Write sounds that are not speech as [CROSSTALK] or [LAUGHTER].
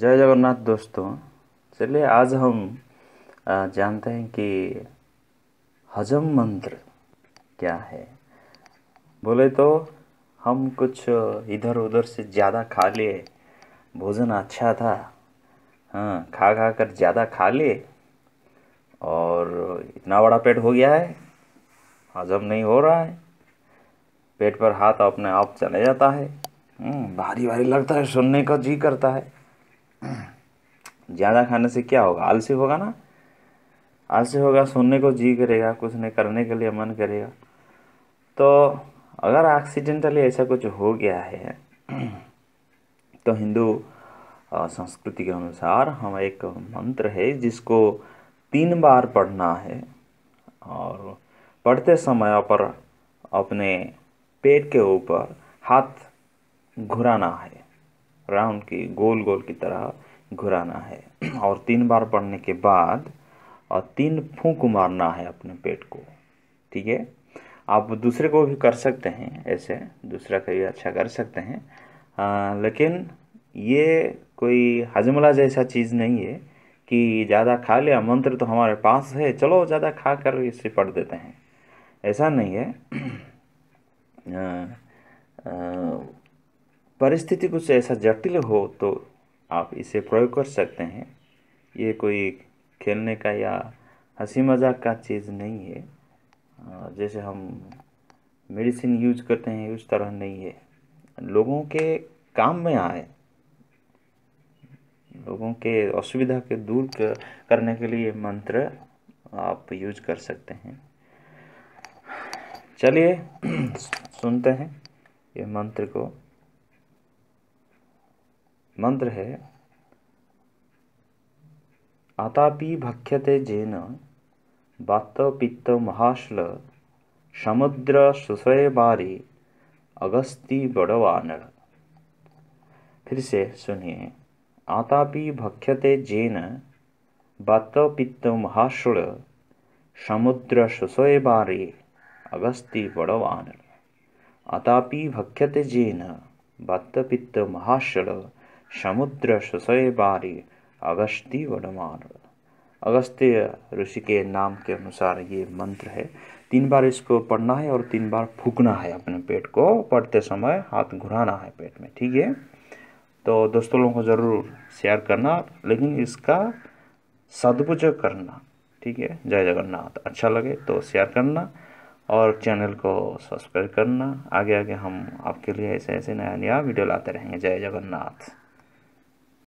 जय जगन्नाथ दोस्तों चलिए आज हम जानते हैं कि हजम मंत्र क्या है बोले तो हम कुछ इधर उधर से ज़्यादा खा लिए भोजन अच्छा था हाँ खा खा कर ज़्यादा खा लिए और इतना बड़ा पेट हो गया है हजम नहीं हो रहा है पेट पर हाथ अपने आप चले जाता है हम्म, भारी भारी लगता है सुनने का जी करता है ज़्यादा खाने से क्या होगा आलसी होगा ना आलसी होगा सुनने को जी करेगा कुछ नहीं करने के लिए मन करेगा तो अगर एक्सीडेंटली ऐसा कुछ हो गया है तो हिंदू संस्कृति के अनुसार हम एक मंत्र है जिसको तीन बार पढ़ना है और पढ़ते समय पर अपने पेट के ऊपर हाथ घुराना है राउंड की गोल गोल की तरह घुराना है और तीन बार पढ़ने के बाद और तीन फूंक मारना है अपने पेट को ठीक है आप दूसरे को भी कर सकते हैं ऐसे दूसरा का भी अच्छा कर सकते हैं आ, लेकिन ये कोई हजमला जैसा चीज़ नहीं है कि ज़्यादा खा लिया मंत्र तो हमारे पास है चलो ज़्यादा खा कर इसे पढ़ देते हैं ऐसा नहीं है परिस्थिति कुछ ऐसा जटिल हो तो आप इसे प्रयोग कर सकते हैं ये कोई खेलने का या हंसी मजाक का चीज़ नहीं है जैसे हम मेडिसिन यूज करते हैं उस तरह नहीं है लोगों के काम में आए लोगों के असुविधा के दूर करने के लिए मंत्र आप यूज कर सकते हैं चलिए [CLEARS THROAT] सुनते हैं ये मंत्र को मंत्र है आतापि भक्ष्यते जेन पित्त महाश्ल समुद्र सुसय बारी अगस्ती बड़वानर फिर से सुनिए आतापि भक्ष्यते जेन पित्त महाश्ल समुद्र सुसय बारी अगस्ती बड़वानर आतापि भक्ष्यते जेन पित्त महाश्ल समुद्र सुसय बारी अगस्ती वनमार अगस्त्य ऋषि के नाम के अनुसार ये मंत्र है तीन बार इसको पढ़ना है और तीन बार फूकना है अपने पेट को पढ़ते समय हाथ घुराना है पेट में ठीक है तो दोस्तों लोगों को ज़रूर शेयर करना लेकिन इसका सदुपयोग करना ठीक है जय जगन्नाथ अच्छा लगे तो शेयर करना और चैनल को सब्सक्राइब करना आगे आगे हम आपके लिए ऐसे ऐसे नया नया वीडियो लाते रहेंगे जय जगन्नाथ